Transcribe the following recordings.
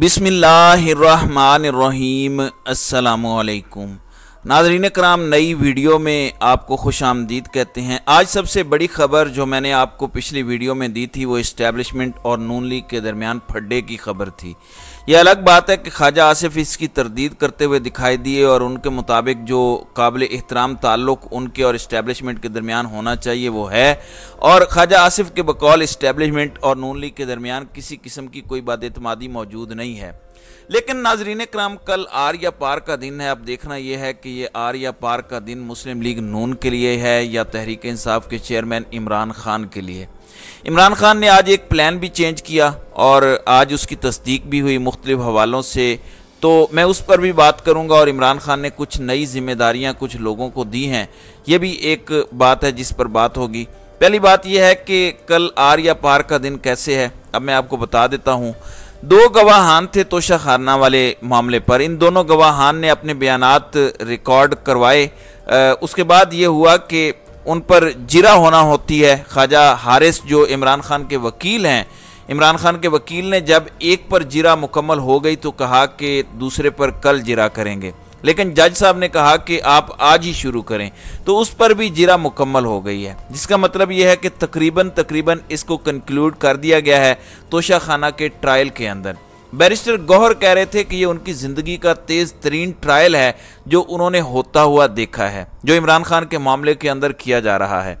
बिसमीम् अल्लाम नाजरीन कराम नई वीडियो में आपको खुश आमदीद कहते हैं आज सबसे बड़ी खबर जो मैंने आपको पिछली वीडियो में दी थी वो इस्टेबलिशमेंट और नून लीग के दरमियान फड्डे की खबर थी यह अलग बात है कि ख्वाजा आसिफ इसकी तरदीद करते हुए दिखाई दिए और उनके मुताबिक जो काबिल एहतराम ताल्लुक उनके और इस्टेबलिशमेंट के दरमियान होना चाहिए वो है और ख्वाजा आसिफ के बकौल इस्टेबलिशमेंट और नून लीग के दरमियान किसी किस्म की कोई बदतमादी मौजूद नहीं है लेकिन नाजरीन कराम कल आर या पार का दिन है अब देखना यह है कि ये आर या पार का दिन मुस्लिम लीग नून के लिए है या तहरीक इंसाफ के चेयरमैन इमरान खान के लिए इमरान खान ने आज एक प्लान भी चेंज किया और आज उसकी तस्दीक भी हुई मुख्तलि हवालों से तो मैं उस पर भी बात करूंगा और इमरान खान ने कुछ नई जिम्मेदारियां कुछ लोगों को दी हैं यह भी एक बात है जिस पर बात होगी पहली बात यह है कि कल आर या पार का दिन कैसे है अब मैं आपको बता देता हूं दो गवाहान थे तोशा खाना वाले मामले पर इन दोनों गवाहान ने अपने बयान रिकॉर्ड करवाए उसके बाद ये हुआ कि उन पर जिरा होना होती है ख्वाजा हारिस जो इमरान खान के वकील हैं इमरान खान के वकील ने जब एक पर जिरा मुकम्मल हो गई तो कहा कि दूसरे पर कल जिरा करेंगे लेकिन जज साहब ने कहा कि आप आज ही शुरू करें तो उस पर भी जिरा मुकम्मल हो गई है जिसका मतलब यह है कि तकरीबन तकरीबन इसको कंक्लूड कर दिया गया है तोशा खाना के ट्रायल के अंदर बैरिस्टर गौहर कह रहे थे कि ये उनकी ज़िंदगी का तेज़ तरीन ट्रायल है जो उन्होंने होता हुआ देखा है जो इमरान खान के मामले के अंदर किया जा रहा है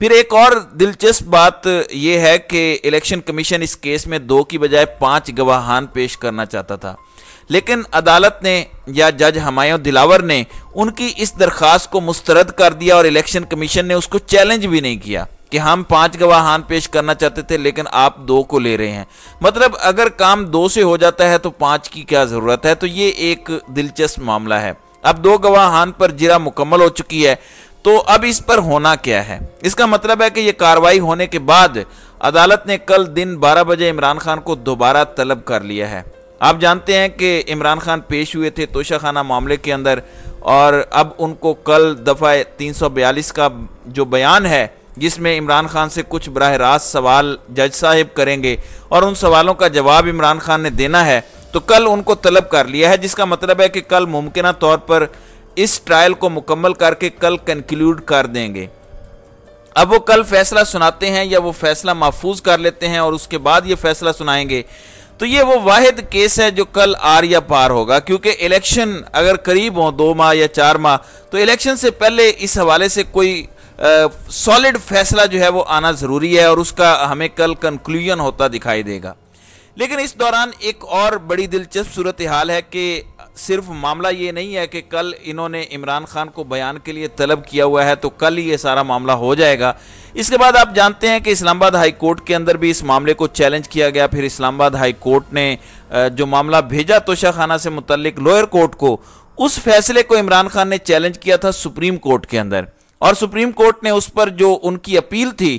फिर एक और दिलचस्प बात यह है कि इलेक्शन कमीशन इस केस में दो की बजाय पांच गवाहान पेश करना चाहता था लेकिन अदालत ने या जज हमायों दिलावर ने उनकी इस दरख्वास्त को मुस्तरद कर दिया और इलेक्शन कमीशन ने उसको चैलेंज भी नहीं किया कि हम पांच गवाहान पेश करना चाहते थे लेकिन आप दो को ले रहे हैं मतलब अगर काम दो से हो जाता है तो पांच की क्या ज़रूरत है तो ये एक दिलचस्प मामला है अब दो गवाहान पर जिरा मुकम्मल हो चुकी है तो अब इस पर होना क्या है इसका मतलब है कि यह कार्रवाई होने के बाद अदालत ने कल दिन 12 बजे इमरान खान को दोबारा तलब कर लिया है आप जानते हैं कि इमरान खान पेश हुए थे तोशा खाना मामले के अंदर और अब उनको कल दफ़ा 342 का जो बयान है जिसमें इमरान खान से कुछ बरह रास्त सवाल जज साहब करेंगे और उन सवालों का जवाब इमरान खान ने देना है तो कल उनको तलब कर लिया है जिसका मतलब है कि कल मुमकिन तौर पर इस ट्रायल को मुकम्मल करके कल कंक्लूड कर देंगे अब वो कल फैसला सुनाते हैं या वो फैसला महफूज कर लेते हैं और उसके बाद ये फैसला सुनाएंगे तो ये वो वाहिद केस है जो कल आर या पार होगा क्योंकि इलेक्शन अगर करीब हो दो माह या चार माह तो इलेक्शन से पहले इस हवाले से कोई सॉलिड फैसला जो है वो आना ज़रूरी है और उसका हमें कल कंक्लूजन होता दिखाई देगा लेकिन इस दौरान एक और बड़ी दिलचस्प सूरत हाल है कि सिर्फ मामला ये नहीं है कि कल इन्होंने इमरान खान को बयान के लिए तलब किया हुआ है तो कल ये सारा मामला हो जाएगा इसके बाद आप जानते हैं कि इस्लामाबाद हाई कोर्ट के अंदर भी इस मामले को चैलेंज किया गया फिर इस्लामाबाद हाई कोर्ट ने जो मामला भेजा तोशा खाना से मुतलिक लोअर कोर्ट को उस फैसले को इमरान खान ने चैलेंज किया था सुप्रीम कोर्ट के अंदर और सुप्रीम कोर्ट ने उस पर जो उनकी अपील थी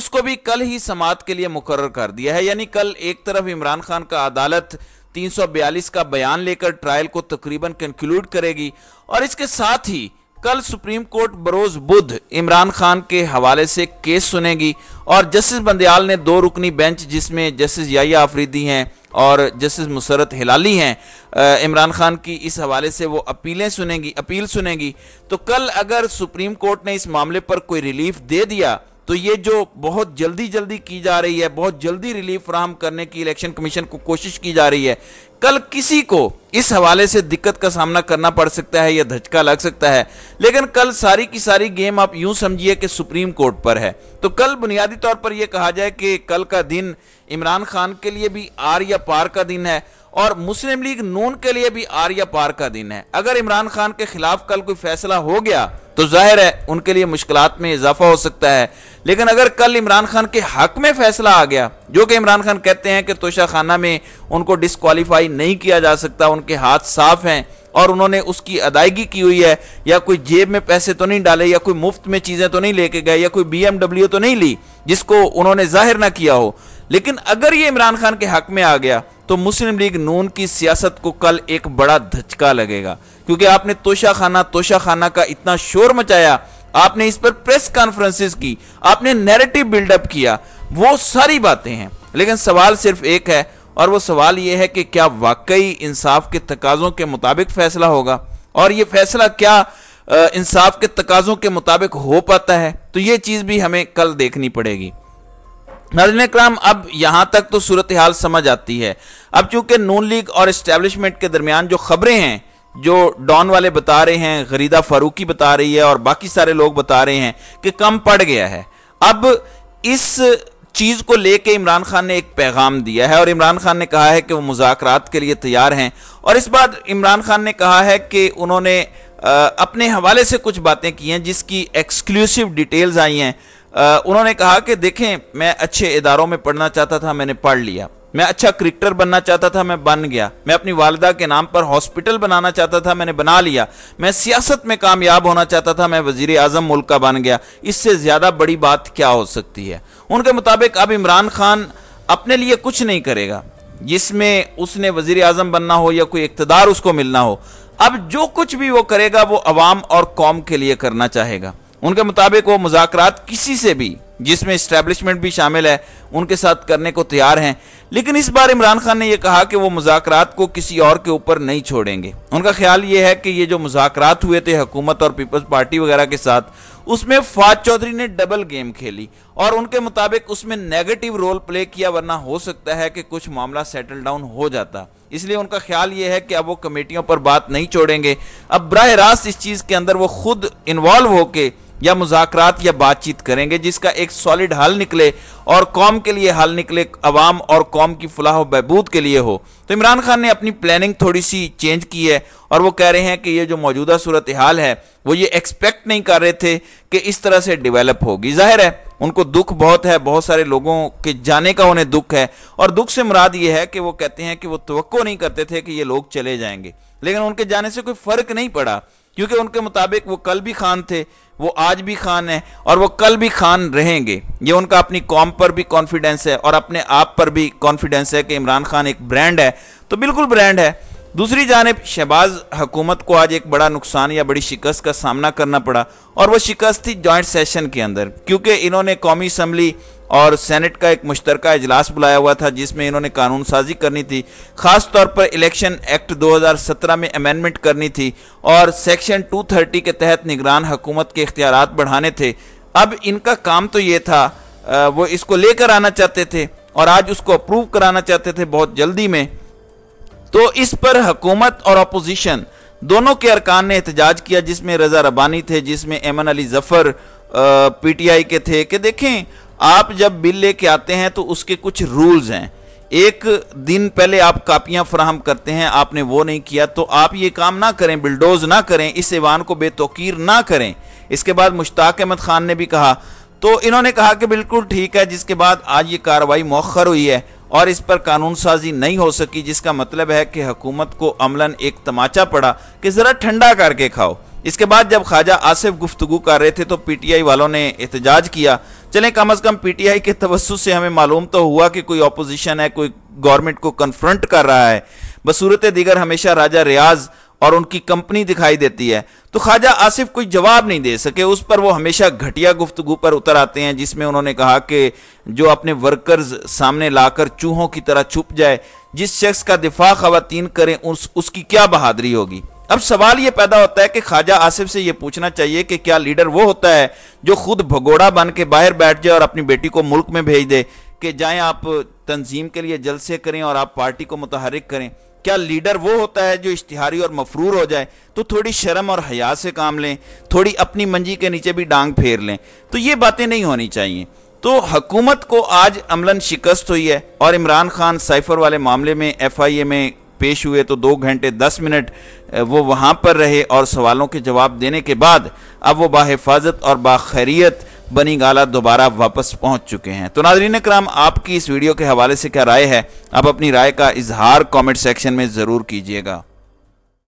उसको भी कल ही समात के लिए मुकर कर दिया है यानी कल एक तरफ इमरान खान का अदालत 342 का बयान लेकर ट्रायल को तकरीबन कंक्लूड करेगी और इसके साथ ही कल सुप्रीम कोर्ट बरोज बुध इमरान खान के हवाले से केस सुनेगी और जस्टिस बंदयाल ने दो रुकनी बेंच जिसमें जस्टिस याया आफरीदी हैं और जस्टिस मुसरत हिलाली हैं इमरान खान की इस हवाले से वो अपीलें सुनेंगी अपील सुनेंगी तो कल अगर सुप्रीम कोर्ट ने इस मामले पर कोई रिलीफ दे दिया तो ये जो बहुत जल्दी जल्दी की जा रही है बहुत जल्दी रिलीफ फ्राहम करने की इलेक्शन कमीशन को कोशिश की जा रही है कल किसी को इस हवाले से दिक्कत का सामना करना पड़ सकता है या धचका लग सकता है लेकिन कल सारी की सारी गेम आप यूं समझिए कि सुप्रीम कोर्ट पर है तो कल बुनियादी तौर पर यह कहा जाए कि कल का दिन इमरान खान के लिए भी आर या पार का दिन है और मुस्लिम लीग नून के लिए भी आर्या पार का दिन है अगर इमरान खान के खिलाफ कल कोई फैसला हो गया तो जाहिर है उनके लिए मुश्किल में इजाफा हो सकता है लेकिन अगर कल इमरान खान के हक में फैसला आ गया जो कि इमरान खान कहते हैं कि तोशा खाना में उनको डिसक्वालीफाई नहीं किया जा सकता उनके हाथ साफ हैं और उन्होंने उसकी अदायगी की हुई है या कोई जेब में पैसे तो नहीं डाले या कोई मुफ्त में चीज़ें तो नहीं लेके गए या कोई बी तो नहीं ली जिसको उन्होंने जाहिर ना किया हो लेकिन अगर ये इमरान खान के हक में आ गया तो मुस्लिम लीग नून की सियासत को कल एक बड़ा धचका लगेगा क्योंकि आपने तोशा खाना तोशा खाना का इतना शोर मचाया आपने इस पर प्रेस कॉन्फ्रेंसिस की आपने नैरेटिव बिल्डअप किया वो सारी बातें हैं लेकिन सवाल सिर्फ एक है और वो सवाल ये है कि क्या वाकई इंसाफ के तकाजों के मुताबिक फैसला होगा और ये फैसला क्या इंसाफ के तकाजों के मुताबिक हो पाता है तो ये चीज़ भी हमें कल देखनी पड़ेगी नाजन कराम अब यहां तक तो सूरत हाल समझ आती है अब चूंकि नून लीग और इस्टेब्लिशमेंट के दरमियान जो खबरें हैं जो डॉन वाले बता रहे हैं गरीदा फारूकी बता रही है और बाकी सारे लोग बता रहे हैं कि कम पड़ गया है अब इस चीज़ को लेके इमरान खान ने एक पैगाम दिया है और इमरान खान ने कहा है कि वो मुजाकर के लिए तैयार हैं और इस बार इमरान खान ने कहा है कि उन्होंने अपने हवाले से कुछ बातें की हैं जिसकी एक्सक्लूसिव डिटेल्स आई हैं उन्होंने कहा कि देखें मैं अच्छे इदारों में पढ़ना चाहता था मैंने पढ़ लिया मैं अच्छा क्रिकेटर बनना चाहता था मैं बन गया मैं अपनी वालदा के नाम पर हॉस्पिटल बनाना चाहता था मैंने बना लिया मैं सियासत में कामयाब होना चाहता था मैं वजीर अजम मुल्क का बन गया इससे ज़्यादा बड़ी बात क्या हो सकती है उनके मुताबिक अब इमरान खान अपने लिए कुछ नहीं करेगा जिसमें उसने वजीर अजम बनना हो या कोई इकतदार उसको मिलना हो अब जो कुछ भी वो करेगा वो अवाम और कौम के लिए करना चाहेगा उनके मुताबिक वो मुजाकर किसी से भी जिसमें इस्टेब्लिशमेंट भी शामिल है उनके साथ करने को तैयार हैं लेकिन इस बार इमरान खान ने यह कहा कि वो मुजाकर को किसी और के ऊपर नहीं छोड़ेंगे उनका ख्याल ये है कि ये जो मुजाकर हुए थे हुकूमत और पीपल्स पार्टी वगैरह के साथ उसमें फाज चौधरी ने डबल गेम खेली और उनके मुताबिक उसमें नेगेटिव रोल प्ले किया वरना हो सकता है कि कुछ मामला सेटल डाउन हो जाता इसलिए उनका ख्याल ये है कि अब वो कमेटियों पर बात नहीं छोड़ेंगे अब बरह रास्त इस चीज़ के अंदर वो खुद इन्वॉल्व होकर या मुजाकर या बातचीत करेंगे जिसका एक सॉलिड हल निकले और कौम के लिए हल निकले अवाम और कौम की फलाह बहबूद के लिए हो तो इमरान खान ने अपनी प्लानिंग थोड़ी सी चेंज की है और वो कह रहे हैं कि ये जो मौजूदा सूरत हाल है वो ये एक्सपेक्ट नहीं कर रहे थे कि इस तरह से डिवेलप होगी जाहिर है उनको दुख बहुत है बहुत सारे लोगों के जाने का उन्हें दुख है और दुख से मुराद ये है कि वो कहते हैं कि वो तो नहीं करते थे कि ये लोग चले जाएंगे लेकिन उनके जाने से कोई फ़र्क नहीं पड़ा क्योंकि उनके मुताबिक वो कल भी खान थे वो आज भी खान है और वो कल भी खान रहेंगे ये उनका अपनी कॉम पर भी कॉन्फिडेंस है और अपने आप पर भी कॉन्फिडेंस है कि इमरान खान एक ब्रांड है तो बिल्कुल ब्रांड है दूसरी जानब शहबाज हुकूमत को आज एक बड़ा नुकसान या बड़ी शिकस्त का सामना करना पड़ा और वह शिकस्त थी जॉइंट सेशन के अंदर क्योंकि इन्होंने कौमी असम्बली और सेनेट का एक मुश्तर इजलास बुलाया हुआ था जिसमें इन्होंने कानून साजी करनी थी ख़ास तौर पर इलेक्शन एक्ट 2017 में अमेंडमेंट करनी थी और सेक्शन 230 के तहत निगरान हकूमत के इख्तियार बढ़ाने थे अब इनका काम तो ये था वो इसको लेकर आना चाहते थे और आज उसको अप्रूव कराना चाहते थे बहुत जल्दी में तो इस पर हकूमत और अपोजिशन दोनों के अरकान ने एहतजाज किया जिसमें रजा रबानी थे जिसमें एमन अली जफ़र पीटीआई के थे कि देखें आप जब बिल लेके आते हैं तो उसके कुछ रूल्स हैं एक दिन पहले आप कापियां फराहम करते हैं आपने वो नहीं किया तो आप ये काम ना करें बिल्डोज ना करें इस ऐवान को बेतौकीर ना करें इसके बाद मुश्ताक अहमद खान ने भी कहा तो इन्होंने कहा कि बिल्कुल ठीक है जिसके बाद आज ये कार्रवाई मौखर हुई है और इस पर कानून साजी नहीं हो सकी जिसका मतलब है कि हकूमत को अमलन एक तमाचा पड़ा कि ज़रा ठंडा करके खाओ इसके बाद जब ख्वाजा आसिफ गुफ्तु कर रहे थे तो पीटीआई वालों ने एहतजाज किया चले कम अज कम पीटीआई के तवस्सु से हमें मालूम तो हुआ कि कोई अपोजिशन है कोई गवर्नमेंट को कन्फ्रंट कर रहा है बसूरत दीगर हमेशा राजा रियाज और उनकी कंपनी दिखाई देती है तो ख्वाजा आसिफ कोई जवाब नहीं दे सके उस पर वो हमेशा घटिया गुफ्तगु पर उतर आते हैं जिसमें उन्होंने कहा कि जो अपने वर्कर्स सामने लाकर चूहों की तरह छुप जाए जिस शख्स का दिफा खातन करें उस, उसकी क्या बहादरी होगी अब सवाल ये पैदा होता है कि ख्वाजा आसिफ से ये पूछना चाहिए कि क्या लीडर वो होता है जो खुद भगोड़ा बन के बाहर बैठ जाए और अपनी बेटी को मुल्क में भेज दे कि जाएं आप तंजीम के लिए जलसे करें और आप पार्टी को मुतहरक करें क्या लीडर वो होता है जो इश्तिहारी और मफरूर हो जाए तो थोड़ी शर्म और हया से काम लें थोड़ी अपनी मंजी के नीचे भी डांग फेर लें तो ये बातें नहीं होनी चाहिए तो हकूमत को आज अमलन शिकस्त हुई है और इमरान खान साइफर वाले मामले में एफ आई ए में पेश हुए तो दो घंटे दस मिनट वो वहाँ पर रहे और सवालों के जवाब देने के बाद अब वो बाहिफाजत और बाखैरियत बनी गाला दोबारा वापस पहुँच चुके हैं तो नाजरीन कराम आपकी इस वीडियो के हवाले से क्या राय है आप अपनी राय का इजहार कमेंट सेक्शन में ज़रूर कीजिएगा